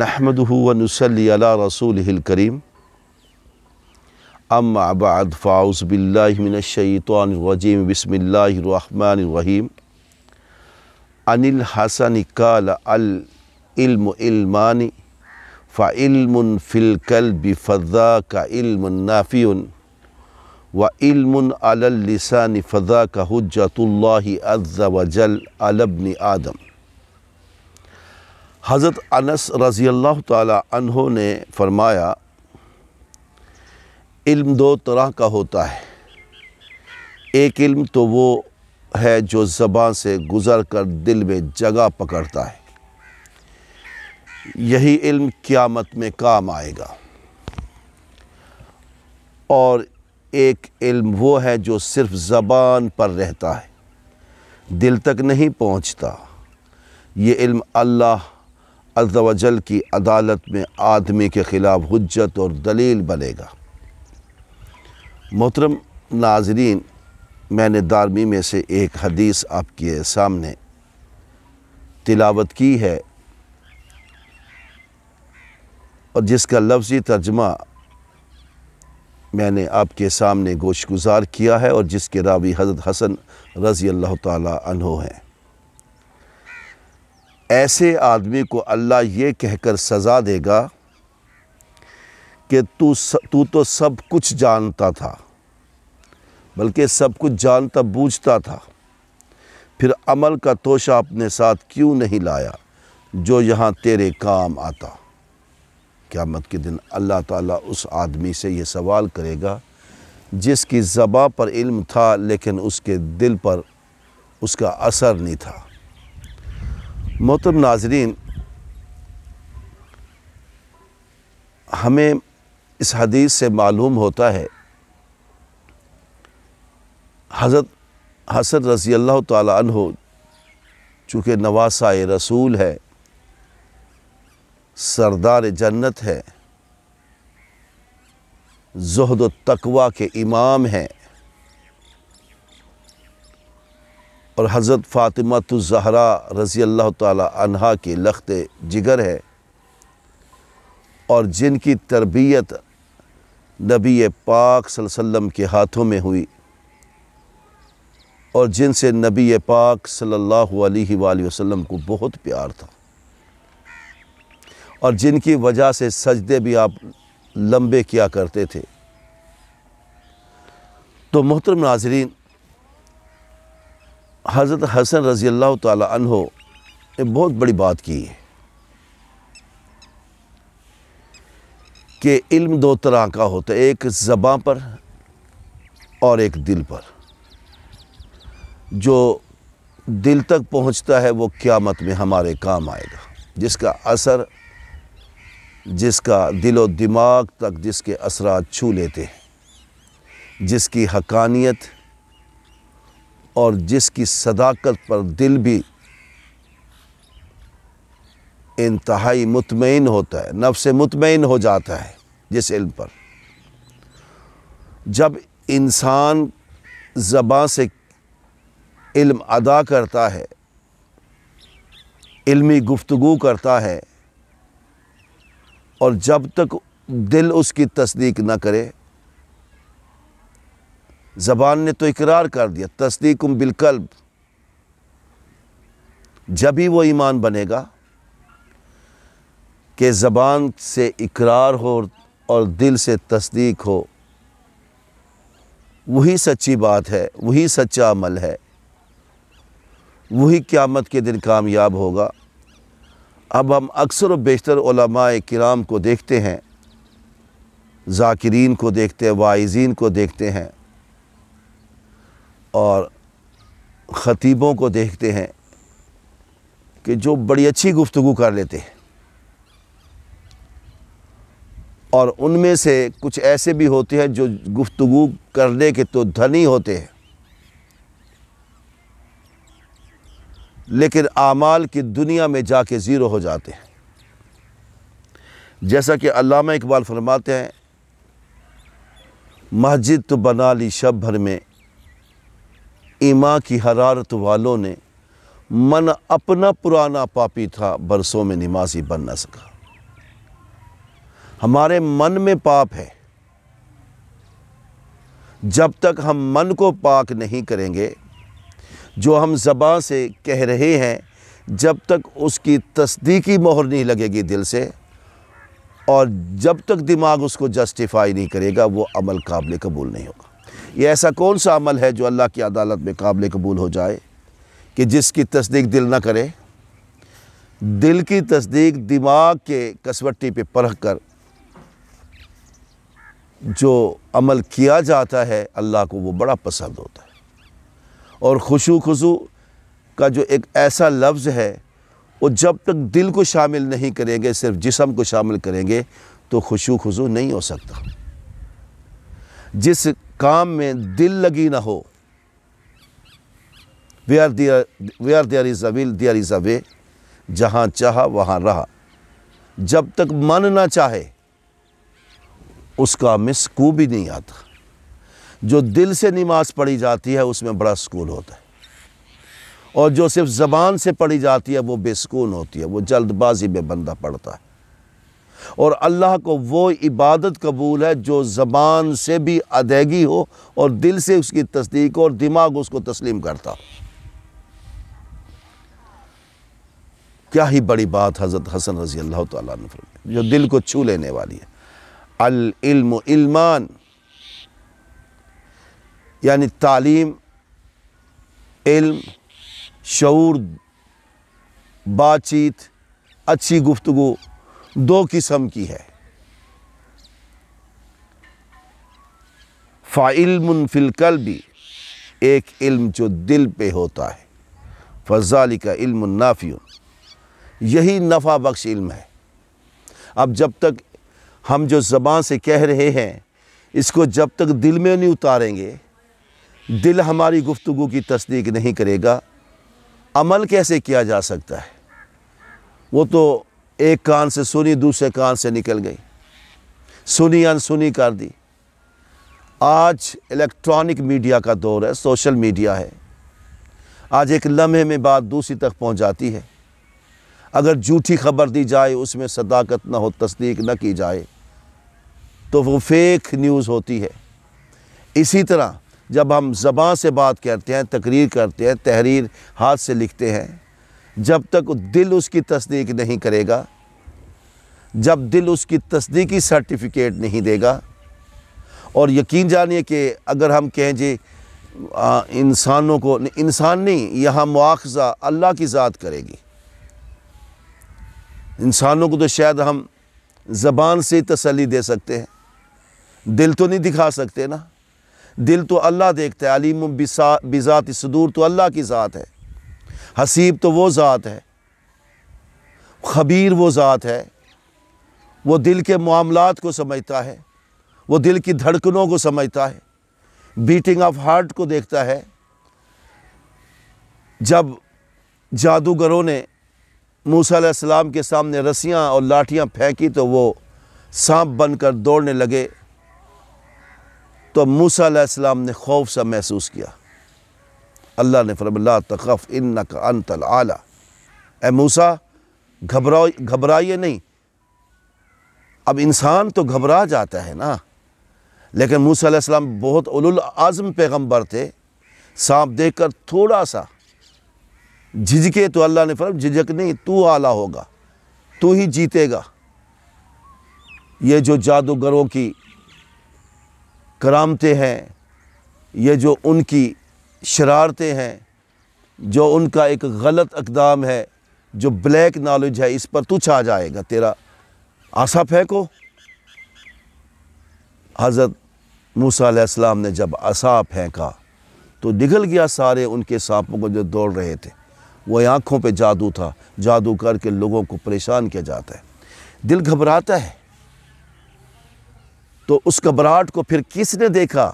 نحمده ونصلي على رسوله الكريم أما بعد فأعوذ بالله من الشيطان الرجيم بسم الله الرحمن الرحيم عن الحسن قال العلم علمان فعلم في القلب فذاك علم نافع وعلم على اللسان فذاك حجة الله عز وجل على ابن آدم हज़रत अनस रज़ी अल्लाह तहों ने फरमाया इल्म दो तरह का होता है एक इल्म तो वो है जो ज़बाँ से गुज़र कर दिल में जगह पकड़ता है यही इल्म क़्यामत में काम आएगा और एक इल्म वो है जो सिर्फ़ ज़बान पर रहता है दिल तक नहीं पहुंचता ये इल्म अल्लाह अजल की अदालत में आदमी के ख़िलाफ़ हजत और दलील बनेगा मोहतरम नाजरीन मैंने दारमी में से एक हदीस आपके सामने तिलावत की है और जिसका लफ्ज़ी तर्जमा मैंने आपके सामने गोश गुजार किया है और जिसके रावी हज़रत हसन रज़ी अल्लाह ताली हैं ऐसे आदमी को अल्लाह ये कहकर सज़ा देगा कि तू तू तो सब कुछ जानता था बल्कि सब कुछ जानता बूझता था फिर अमल का तोशा अपने साथ क्यों नहीं लाया जो यहाँ तेरे काम आता क़्यामत के दिन अल्लाह ताला उस आदमी से ये सवाल करेगा जिसकी ज़बा पर इल्म था लेकिन उसके दिल पर उसका असर नहीं था मोहतरम नाजरीन हमें इस हदीस से मालूम होता है हज़रत हसन रज़ी अल्लाह तहो चूँकि नवासा रसूल है सरदार जन्नत है जहद तकवा के इमाम हैं और हज़रत फ़ातिमा तो ज़हरा रज़ी अल्लाह तहा के लख्त जिगर है और जिनकी तरबियत नबी पाक सल्लम के हाथों में हुई और जिनसे नबी पाक सल्ला वसम को बहुत प्यार था और जिनकी वजह से सजदे भी आप लंबे किया करते थे तो मोहतरम नाजरीन हज़रत हसन रज़ी अल्लाह तहो ने बहुत बड़ी बात की है कि इल्म दो तरह का होता है एक ज़बाँ पर और एक दिल पर जो दिल तक पहुंचता है वो क़्यामत में हमारे काम आएगा जिसका असर जिसका दिलो दिमाग तक जिसके असरा छू लेते हैं जिसकी हकानियत और जिसकी सदाकत पर दिल भी इंतहाई मुतमिन होता है नफ्स मुतमिन हो जाता है जिस इल्म पर जब इंसान ज़बाँ से इल्म अदा करता है इल्मी गुफ्तु करता है और जब तक दिल उसकी तस्दीक न करे ज़बान ने तो इकरार कर दिया तस्दीक बिलकल्ब जब ही वो ईमान बनेगा कि ज़बान से इकरार हो और दिल से तस्दीक हो वही सच्ची बात है वही सच्चा अमल है वही क़्यामत के दिन कामयाब होगा अब हम अक्सर बेशतर कराम को देखते हैं जाकिरीन को देखते हैं वाइजीन को देखते हैं और ख़तीबों को देखते हैं कि जो बड़ी अच्छी गुफ्तु कर लेते हैं और उनमें से कुछ ऐसे भी होते हैं जो गुफ्तु करने के तो धनी होते हैं लेकिन आमाल की दुनिया में जाके ज़ीरो हो जाते हैं जैसा कि अलामा इकबाल फरमाते हैं मस्जिद तो बना ली शब भर में ईमा की हरारत वालों ने मन अपना पुराना पापी था बरसों में नमाजी बन ना सका हमारे मन में पाप है जब तक हम मन को पाक नहीं करेंगे जो हम ज़बा से कह रहे हैं जब तक उसकी तस्दीकी मोहर नहीं लगेगी दिल से और जब तक दिमाग उसको जस्टिफाई नहीं करेगा वो अमल काबिल कबूल नहीं होगा ये ऐसा कौन सा अमल है जो अल्लाह की अदालत में काबिल कबूल हो जाए कि जिसकी तस्दीक दिल ना करे दिल की तस्दीक दिमाग के कसवट्टी पे परख कर जो अमल किया जाता है अल्लाह को वो बड़ा पसंद होता है और खुशू खुशू का जो एक ऐसा लफ्ज़ है वो जब तक दिल को शामिल नहीं करेंगे सिर्फ जिसम को शामिल करेंगे तो खुशू खुशू नहीं हो सकता जिस काम में दिल लगी ना हो where there where there is will there is a way जहाँ चाह वहाँ रहा जब तक मन ना चाहे उस काम में भी नहीं आता जो दिल से नमाज पढ़ी जाती है उसमें बड़ा सुकून होता है और जो सिर्फ ज़बान से पढ़ी जाती है वो बेसकून होती है वो जल्दबाजी में बंदा पड़ता है और अल्लाह को वो इबादत कबूल है जो ज़बान से भी अदायगी हो और दिल से उसकी तस्दीक हो और दिमाग उसको तस्लीम करता हो क्या ही बड़ी बात हज़रत हसन रजी अल्लाह तुम जो दिल को छू लेने वाली है अल इल्म इल्मान यानी तालीम इल्म शूर बातचीत अच्छी गुफ्तगु दो किस्म की है फ़ाइल भी एक इल्म जो दिल पे होता है फजाली का इल्म नाफियों यही नफ़ा बख्श इल्म है अब जब तक हम जो ज़बान से कह रहे हैं इसको जब तक दिल में नहीं उतारेंगे दिल हमारी गुफ्तु की तस्दीक नहीं करेगा अमल कैसे किया जा सकता है वो तो एक कान से सुनी दूसरे कान से निकल गई सुनी अनसुनी कर दी आज इलेक्ट्रॉनिक मीडिया का दौर है सोशल मीडिया है आज एक लम्हे में बात दूसरी तक पहुंच जाती है अगर झूठी खबर दी जाए उसमें सदाकत ना हो तस्दीक ना की जाए तो वो फेक न्यूज़ होती है इसी तरह जब हम ज़बाँ से बात करते हैं तकरीर करते हैं तहरीर हाथ से लिखते हैं जब तक दिल उसकी तस्दीक नहीं करेगा जब दिल उसकी तस्दीकी सर्टिफिकेट नहीं देगा और यकीन जानिए कि अगर हम कहें जी इंसानों को इंसान नहीं यहाँ मुआवजा अल्लाह की ज़ात करेगी इंसानों को तो शायद हम ज़बान से ही तसली दे सकते हैं दिल तो नहीं दिखा सकते ना दिल तो अल्लाह देखता है अलीम बिसा बिज़ात सदूर तो अल्लाह की ज़ात है हसीब तो वो ज़ात है खबीर वो ज़ात है वो दिल के मामलात को समझता है वो दिल की धड़कनों को समझता है बीटिंग ऑफ हार्ट को देखता है जब जादूगरों ने मूसा सलाम के सामने रस्सियाँ और लाठियाँ फेंकी तो वो सांप बनकर दौड़ने लगे तो मूसा सलाम ने खौफ सा महसूस किया अल्लाह ने फरमल्ला तखफ़ इन नक अनतल आला ए मूसा घबराओ घबराइए नहीं अब इंसान तो घबरा जाता है ना लेकिन मूसा अलैहिस्सलाम बहुत उलुल आज़म थे सांप देखकर थोड़ा सा झिझके तो अल्लाह ने फरम झिझक नहीं तू आला होगा तू ही जीतेगा ये जो जादूगरों की करामते हैं ये जो उनकी शरारतें हैं जो उनका एक गलत अकदाम है जो ब्लैक नॉलेज है इस पर तू छा जाएगा तेरा आसा फेंको हज़रत मूसा ने जब आसा फेंका तो निकल गया सारे उनके सांपों को जो दौड़ रहे थे वो आँखों पे जादू था जादू करके लोगों को परेशान किया जाता है दिल घबराता है तो उस घबराहट को फिर किसने देखा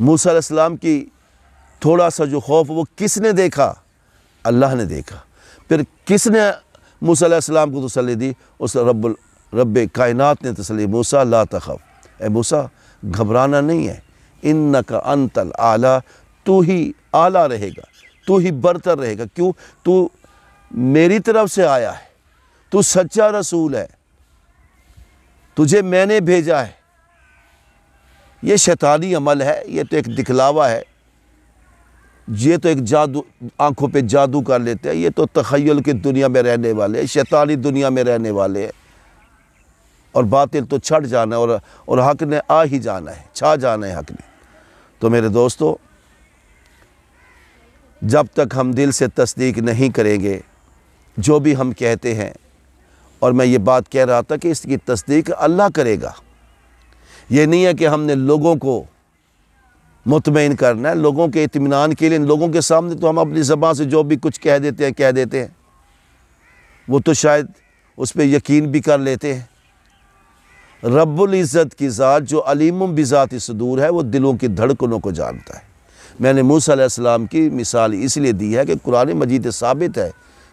मूसा की थोड़ा सा जो खौफ वो किसने देखा अल्लाह ने देखा फिर किसने मूसम को तसली दी उस रब रब कायनात ने तसली मूसा ला तखफ ए मूसा घबराना नहीं है इन न का अंतल आला तू ही आला रहेगा तू ही बरतर रहेगा क्यों तू मेरी तरफ से आया है तू सच्चा रसूल है तुझे मैंने भेजा है ये शैतानी अमल है ये तो एक दिखलावा है ये तो एक जादू आंखों पे जादू कर लेते हैं ये तो तखयल की दुनिया में रहने वाले शैतानी दुनिया में रहने वाले हैं और बातिल तो छट जाना है और और हक ने आ ही जाना है छा जाना है हक ने तो मेरे दोस्तों जब तक हम दिल से तस्दीक नहीं करेंगे जो भी हम कहते हैं और मैं ये बात कह रहा था कि इसकी तस्दीक अल्लाह करेगा ये नहीं है कि हमने लोगों को मुतमिन करना है लोगों के इतमान के लिए लोगों के सामने तो हम अपनी ज़बान से जो भी कुछ कह देते हैं कह देते हैं वो तो शायद उस पर यकीन भी कर लेते हैं रब्ज़त की ज़ात जो अलीम बिज़ात सदूर है वो दिलों की धड़कनों को जानता है मैंने मूसम की मिसाल इसलिए दी है कि कुरान मजीद साबित है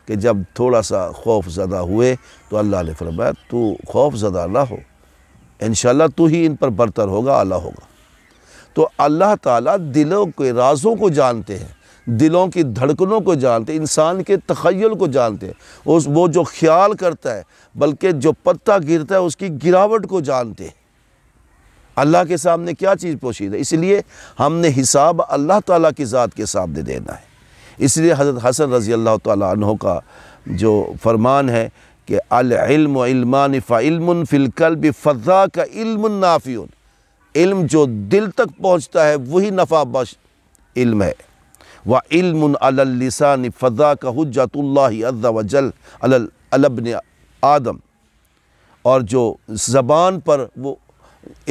कि जब थोड़ा सा खौफ ज़दा हुए तो अल्लाह ने फरमाया तो खौफ ज़दा ना हो इन तो ही इन पर बरतर होगा आला होगा तो अल्लाह ताला दिलों के राज़ों को जानते हैं दिलों की धड़कनों को जानते इंसान के तखयल को जानते हैं उस वो जो ख्याल करता है बल्कि जो पत्ता गिरता है उसकी गिरावट को जानते हैं अल्लाह के सामने क्या चीज़ पोशीद है इसलिए हमने हिसाब अल्लाह ताला की ज़ात के सामने देना है इसलिए हज़रत हसन रज़ी अल्लाह तहों का जो फरमान है कि अलमान फ़िलकल फ़ज़ा का इल्म इल्म जो दिल तक पहुँचता है वही नफा बश इल्म है व इल्म अललिसान फ़ज़ा का हजतुल्ला वजल अलबन आदम और जो ज़बान पर वो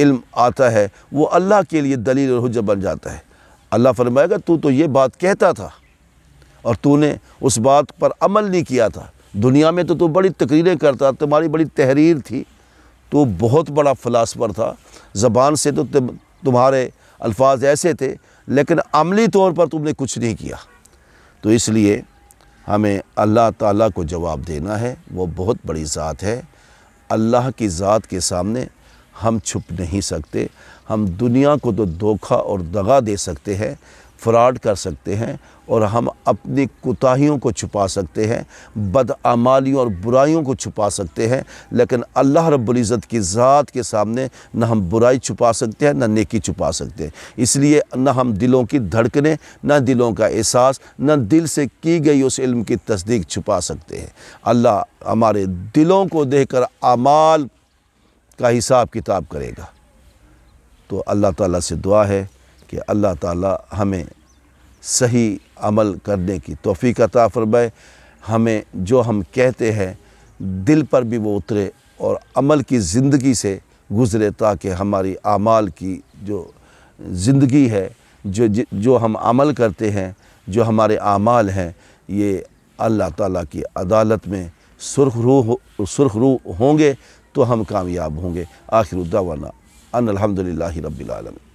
इल्म आता है वो अल्लाह के लिए दलील और हजत बन जाता है अल्लाह फरमाएगा तू तो ये बात कहता था और तूने उस बात पर अमल नहीं किया था दुनिया में तो तू बड़ी तकरीरें करता तुम्हारी बड़ी तहरीर थी तो वो बहुत बड़ा फ़िलासफ़र था ज़बान से तो तुम्हारे अल्फाज ऐसे थे लेकिन अमली तौर पर तुमने कुछ नहीं किया तो इसलिए हमें अल्लाह ताला को जवाब देना है वो बहुत बड़ी ज़ात है अल्लाह की ज़ात के सामने हम छुप नहीं सकते हम दुनिया को तो धोखा और दगा दे सकते हैं फ्रॉड कर सकते हैं और हम अपनी कोताहीियों को छुपा सकते हैं बदआमालियों और बुराइयों को छुपा सकते हैं लेकिन अल्लाह रब्ज़त की ज़ात के सामने न हम बुराई छुपा सकते हैं न नेकी छुपा सकते हैं इसलिए न हम दिलों की धड़कने न दिलों का एहसास न दिल से की गई उस इल्म की तस्दीक छुपा सकते हैं अल्लाह हमारे दिलों को कर अमाल का हिसाब किताब करेगा तो अल्लाह ताला से दुआ है कि अल्लाह ताला हमें सही अमल करने की तोफ़ी ताफर फ़रमाए हमें जो हम कहते हैं दिल पर भी वो उतरे और अमल की ज़िंदगी से गुज़रे ताकि हमारी आमाल की जो ज़िंदगी है जो जो हम अमल करते हैं जो हमारे आमाल हैं ये अल्लाह ताला की अदालत में सुरख रू सुरख रू होंगे तो हम कामयाब होंगे आखिर उद्दावाना अन अलहमदिल्ला रबीआलमी